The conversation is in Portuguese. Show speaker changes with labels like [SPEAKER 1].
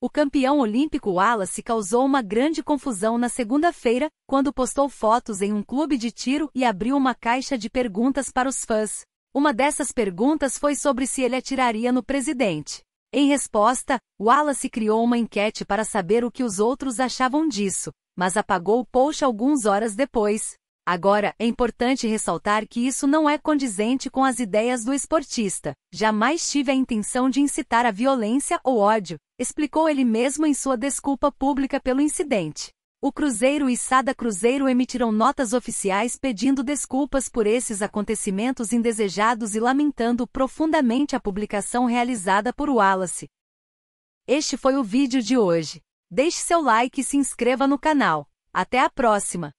[SPEAKER 1] O campeão olímpico Wallace causou uma grande confusão na segunda-feira, quando postou fotos em um clube de tiro e abriu uma caixa de perguntas para os fãs. Uma dessas perguntas foi sobre se ele atiraria no presidente. Em resposta, Wallace criou uma enquete para saber o que os outros achavam disso, mas apagou o post algumas horas depois. Agora, é importante ressaltar que isso não é condizente com as ideias do esportista. Jamais tive a intenção de incitar a violência ou ódio, explicou ele mesmo em sua desculpa pública pelo incidente. O Cruzeiro e Sada Cruzeiro emitiram notas oficiais pedindo desculpas por esses acontecimentos indesejados e lamentando profundamente a publicação realizada por Wallace. Este foi o vídeo de hoje. Deixe seu like e se inscreva no canal. Até a próxima!